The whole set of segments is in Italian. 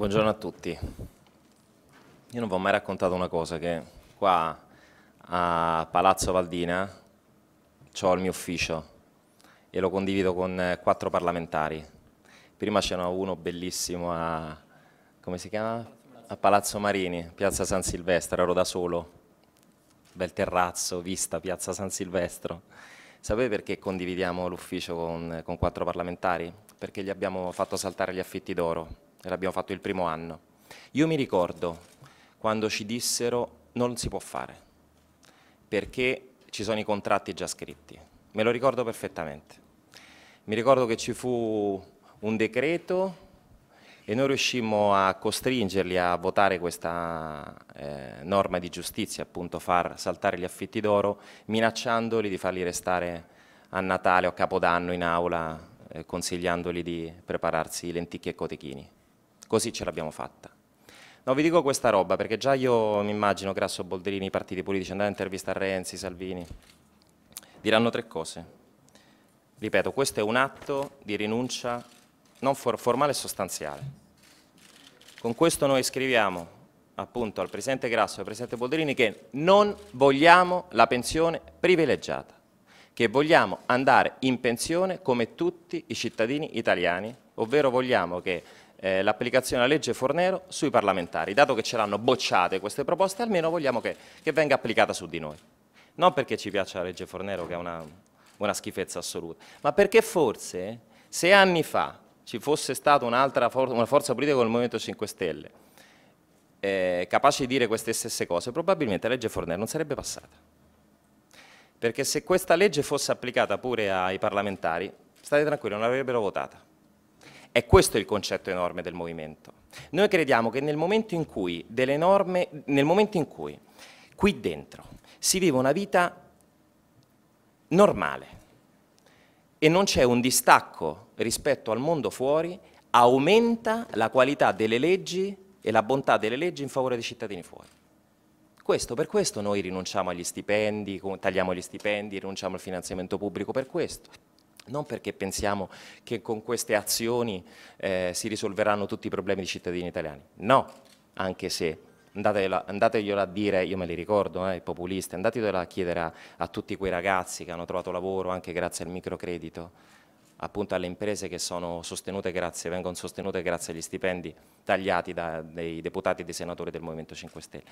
Buongiorno a tutti. Io non vi ho mai raccontato una cosa, che qua a Palazzo Valdina ho il mio ufficio e lo condivido con eh, quattro parlamentari. Prima c'era uno bellissimo a, come si chiama? a Palazzo Marini, Piazza San Silvestro, ero da solo, bel terrazzo, vista Piazza San Silvestro. Sapete perché condividiamo l'ufficio con, con quattro parlamentari? Perché gli abbiamo fatto saltare gli affitti d'oro e l'abbiamo fatto il primo anno. Io mi ricordo quando ci dissero non si può fare, perché ci sono i contratti già scritti. Me lo ricordo perfettamente. Mi ricordo che ci fu un decreto e noi riuscimmo a costringerli a votare questa eh, norma di giustizia, appunto far saltare gli affitti d'oro, minacciandoli di farli restare a Natale o a Capodanno in aula, eh, consigliandoli di prepararsi lenticchie e cotechini. Così ce l'abbiamo fatta. No, vi dico questa roba perché già io mi immagino Grasso Bolderini, i partiti politici, andare a intervistare Renzi, Salvini. Diranno tre cose. Ripeto, questo è un atto di rinuncia non for formale e sostanziale. Con questo noi scriviamo appunto al Presidente Grasso e al Presidente Bolderini che non vogliamo la pensione privilegiata, che vogliamo andare in pensione come tutti i cittadini italiani, ovvero vogliamo che eh, l'applicazione della legge Fornero sui parlamentari. Dato che ce l'hanno bocciate queste proposte, almeno vogliamo che, che, venga applicata su di noi. Non perché ci piaccia la legge Fornero, che è una, una schifezza assoluta, ma perché forse se anni fa ci fosse stata un'altra for una forza politica come il Movimento 5 Stelle, eh, capace di dire queste stesse cose, probabilmente la legge Fornero non sarebbe passata. Perché se questa legge fosse applicata pure ai parlamentari, state tranquilli, non l'avrebbero votata. E questo è il concetto enorme del movimento. Noi crediamo che nel momento in cui, delle norme, nel momento in cui qui dentro si vive una vita normale e non c'è un distacco rispetto al mondo fuori, aumenta la qualità delle leggi e la bontà delle leggi in favore dei cittadini fuori. Questo, per questo noi rinunciamo agli stipendi, tagliamo gli stipendi, rinunciamo al finanziamento pubblico, per questo non perché pensiamo che con queste azioni eh, si risolveranno tutti i problemi dei cittadini italiani, no, anche se andateglielo, a dire, io me li ricordo, eh, i populisti, andateglielo a chiedere a, a tutti quei ragazzi che hanno trovato lavoro anche grazie al microcredito, appunto alle imprese che sono sostenute grazie, vengono sostenute grazie agli stipendi tagliati dai deputati e dei senatori del Movimento 5 Stelle.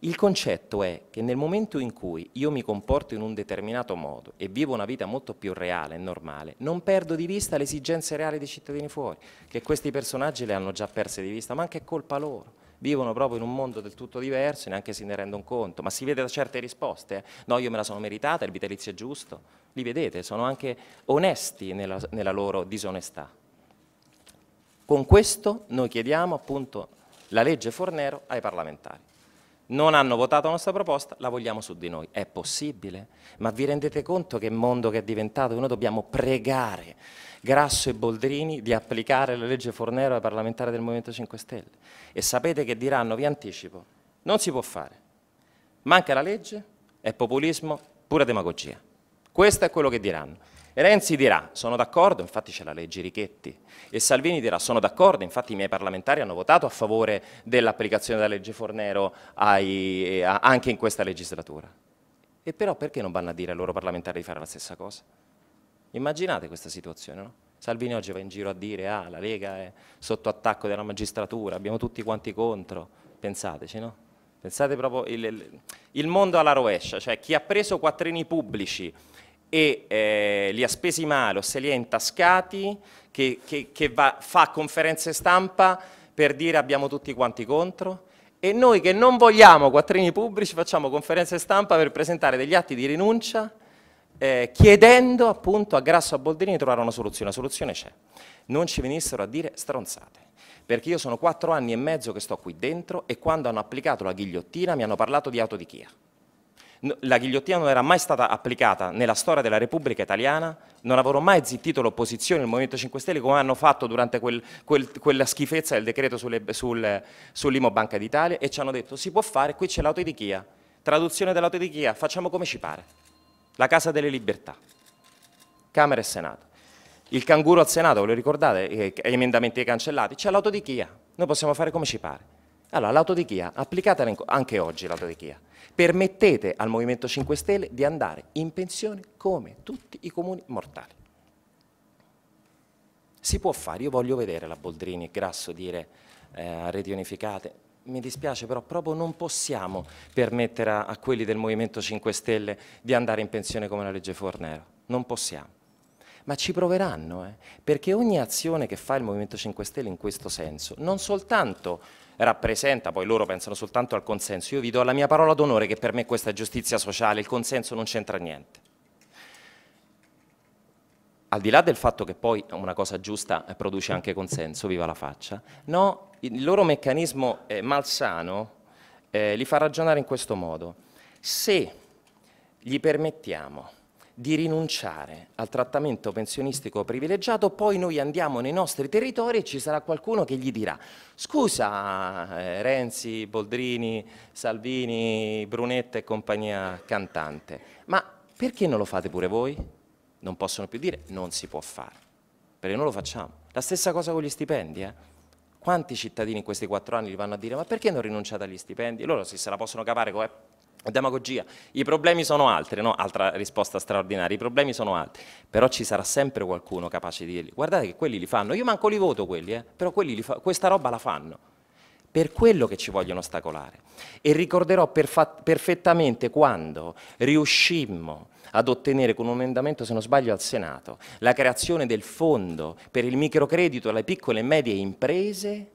Il concetto è che nel momento in cui io mi comporto in un determinato modo e vivo una vita molto più reale e normale, non perdo di vista le esigenze reali dei cittadini fuori, che questi personaggi le hanno già perse di vista, ma anche colpa loro vivono proprio in un mondo del tutto diverso, neanche se ne rendono conto, ma si vede da certe risposte, eh? no io me la sono meritata, il vitalizio è giusto, li vedete, sono anche onesti nella, nella loro disonestà. Con questo noi chiediamo appunto la legge Fornero ai parlamentari non hanno votato la nostra proposta, la vogliamo su di noi. È possibile? Ma vi rendete conto che mondo che è diventato? Noi dobbiamo pregare Grasso e Boldrini di applicare la legge Fornero ai parlamentari del Movimento 5 Stelle. E sapete che diranno, vi anticipo, non si può fare. Manca la legge, è populismo, pura demagogia. Questo è quello che diranno. Renzi dirà sono d'accordo, infatti c'è la legge Richetti e Salvini dirà sono d'accordo, infatti i miei parlamentari hanno votato a favore dell'applicazione della legge Fornero ai, eh, a, anche in questa legislatura. E però perché non vanno a dire ai loro parlamentari di fare la stessa cosa? Immaginate questa situazione, no? Salvini oggi va in giro a dire ah la Lega è sotto attacco della magistratura, abbiamo tutti quanti contro, pensateci no? Pensate proprio il, il mondo alla rovescia, cioè chi ha preso quattrini pubblici e eh, li ha spesi male o se li ha intascati, che, che, che va, fa conferenze stampa per dire abbiamo tutti quanti contro, e noi che non vogliamo quattrini pubblici facciamo conferenze stampa per presentare degli atti di rinuncia eh, chiedendo appunto a Grasso e a Boldrini di trovare una soluzione. La soluzione c'è, non ci venissero a dire stronzate, perché io sono quattro anni e mezzo che sto qui dentro e quando hanno applicato la ghigliottina mi hanno parlato di autodichia la ghigliottina non era mai stata applicata nella storia della Repubblica Italiana, non avrò mai zittito l'opposizione, il Movimento 5 Stelle, come hanno fatto durante quel, quel, quella schifezza del decreto sulle, sul, sull'Imo Banca d'Italia e ci hanno detto si può fare, qui c'è l'autodichia, traduzione dell'autodichia, facciamo come ci pare. La Casa delle Libertà, Camera e Senato. Il canguro al Senato, ve lo ricordate, gli eh, emendamenti cancellati, c'è l'autodichia, noi possiamo fare come ci pare. Allora, l'autodichia, applicatela anche oggi l'autodichia. Permettete al Movimento 5 Stelle di andare in pensione come tutti i comuni mortali. Si può fare, io voglio vedere la Boldrini e Grasso dire eh, a reti unificate, mi dispiace però proprio non possiamo permettere a, a quelli del Movimento 5 Stelle di andare in pensione come la legge Fornero, non possiamo ma ci proveranno, eh? perché ogni azione che fa il Movimento 5 Stelle in questo senso non soltanto rappresenta, poi loro pensano soltanto al consenso. Io vi do la mia parola d'onore che per me questa è giustizia sociale, il consenso non c'entra niente. Al di là del fatto che poi una cosa giusta produce anche consenso, viva la faccia, no, il loro meccanismo eh, malsano eh, li fa ragionare in questo modo. Se gli permettiamo di rinunciare al trattamento pensionistico privilegiato, poi noi andiamo nei nostri territori e ci sarà qualcuno che gli dirà scusa eh, Renzi, Boldrini, Salvini, Brunetta e compagnia cantante, ma perché non lo fate pure voi? Non possono più dire non si può fare, perché non lo facciamo. La stessa cosa con gli stipendi, eh? Quanti cittadini in questi quattro anni gli vanno a dire ma perché non rinunciate agli stipendi? Loro si se la possono cavare come eh, Demagogia. I problemi sono altri, no? Altra risposta straordinaria. I problemi sono altri. Però ci sarà sempre qualcuno capace di dirgli guardate che quelli li fanno. Io manco li voto quelli, eh, però quelli questa roba la fanno. Per quello che ci vogliono ostacolare. E ricorderò perfettamente quando riuscimmo ad ottenere con un emendamento, se non sbaglio, al Senato la creazione del fondo per il microcredito alle piccole e medie imprese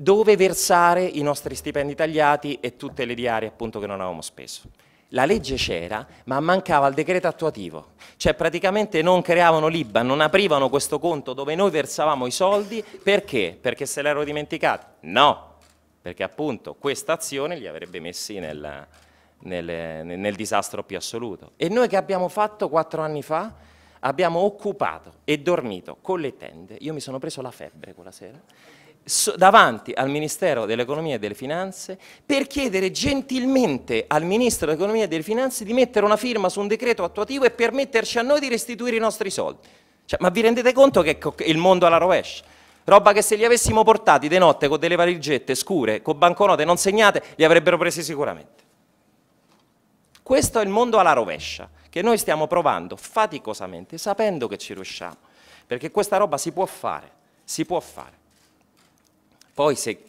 dove versare i nostri stipendi tagliati e tutte le diarie appunto che non avevamo speso. La legge c'era, ma mancava il decreto attuativo, cioè praticamente non creavano l'IBA, non aprivano questo conto dove noi versavamo i soldi, perché? Perché se l'ero dimenticati? No, perché appunto questa azione li avrebbe messi nel, nel, nel disastro più assoluto. E noi che abbiamo fatto quattro anni fa? Abbiamo occupato e dormito con le tende, io mi sono preso la febbre quella sera, davanti al Ministero dell'Economia e delle Finanze per chiedere gentilmente al Ministro dell'Economia e delle Finanze di mettere una firma su un decreto attuativo e permetterci a noi di restituire i nostri soldi. Cioè, ma vi rendete conto che il mondo alla rovescia? Roba che se li avessimo portati di notte con delle valigette scure, con banconote non segnate, li avrebbero presi sicuramente. Questo è il mondo alla rovescia, che noi stiamo provando faticosamente, sapendo che ci riusciamo, perché questa roba si può fare, si può fare. Poi se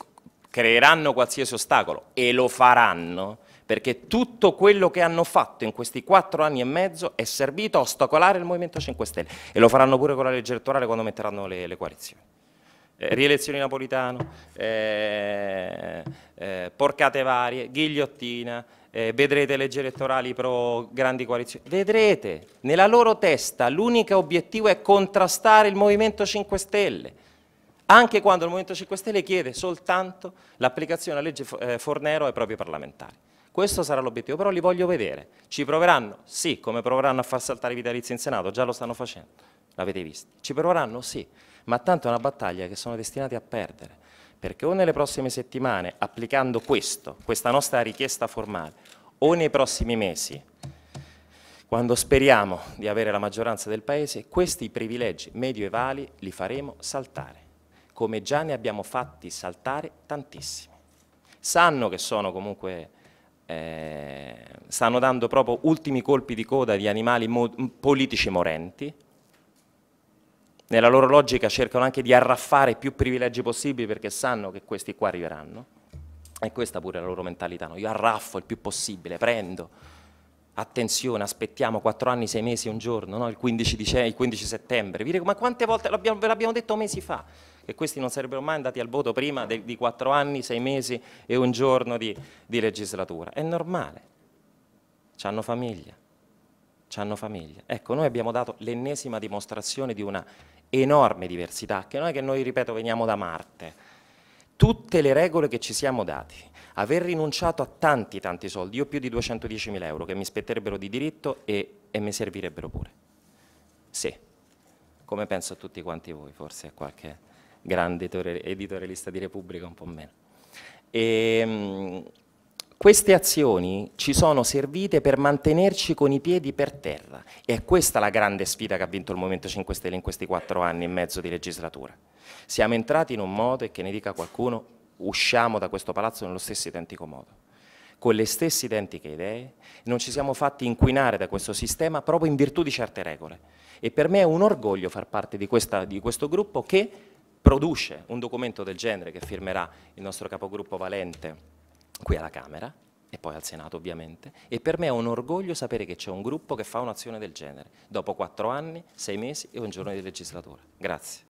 creeranno qualsiasi ostacolo, e lo faranno, perché tutto quello che hanno fatto in questi quattro anni e mezzo è servito a ostacolare il Movimento 5 Stelle, e lo faranno pure con la legge elettorale quando metteranno le, le coalizioni. Eh, rielezioni Napolitano, eh, eh, porcate varie, ghigliottina, eh, vedrete leggi elettorali pro grandi coalizioni, vedrete, nella loro testa l'unico obiettivo è contrastare il Movimento 5 Stelle, anche quando il Movimento 5 Stelle chiede soltanto l'applicazione della legge eh, Fornero ai propri parlamentari. Questo sarà l'obiettivo, però li voglio vedere. Ci proveranno? Sì, come proveranno a far saltare i vitalizi in Senato, già lo stanno facendo, l'avete visto. Ci proveranno? Sì, ma tanto è una battaglia che sono destinati a perdere, perché o nelle prossime settimane, applicando questo, questa nostra richiesta formale, o nei prossimi mesi, quando speriamo di avere la maggioranza del Paese, questi privilegi medioevali li faremo saltare come già ne abbiamo fatti saltare tantissimi. Sanno che sono comunque, eh, stanno dando proprio ultimi colpi di coda di animali mo politici morenti, nella loro logica cercano anche di arraffare più privilegi possibili perché sanno che questi qua arriveranno. E questa pure è la loro mentalità, no? io arraffo il più possibile, prendo, attenzione, aspettiamo 4 anni, 6 mesi, un giorno, no? il, 15 il, 15 settembre. Ma quante volte ve l'abbiamo detto mesi fa? e questi non sarebbero mai andati al voto prima de, di quattro anni, sei mesi e un giorno di, di legislatura. È normale, ci hanno famiglia, ci hanno famiglia. Ecco, noi abbiamo dato l'ennesima dimostrazione di una enorme diversità, che non è che noi, ripeto, veniamo da Marte. Tutte le regole che ci siamo dati, aver rinunciato a tanti tanti soldi, io più di 210.000 euro che mi spetterebbero di diritto e, e mi servirebbero pure. Sì, come penso a tutti quanti voi, forse a qualche grande editorialista di Repubblica, un po' meno. E, ehm, queste azioni ci sono servite per mantenerci con i piedi per terra e è questa la grande sfida che ha vinto il Movimento 5 Stelle in questi quattro anni e mezzo di legislatura. Siamo entrati in un modo e che ne dica qualcuno usciamo da questo palazzo nello stesso identico modo con le stesse identiche idee, non ci siamo fatti inquinare da questo sistema proprio in virtù di certe regole. E per me è un orgoglio far parte di, questa, di questo gruppo che produce un documento del genere che firmerà il nostro capogruppo Valente qui alla Camera e poi al Senato ovviamente, e per me è un orgoglio sapere che c'è un gruppo che fa un'azione del genere, dopo quattro anni, sei mesi e un giorno di legislatura. Grazie.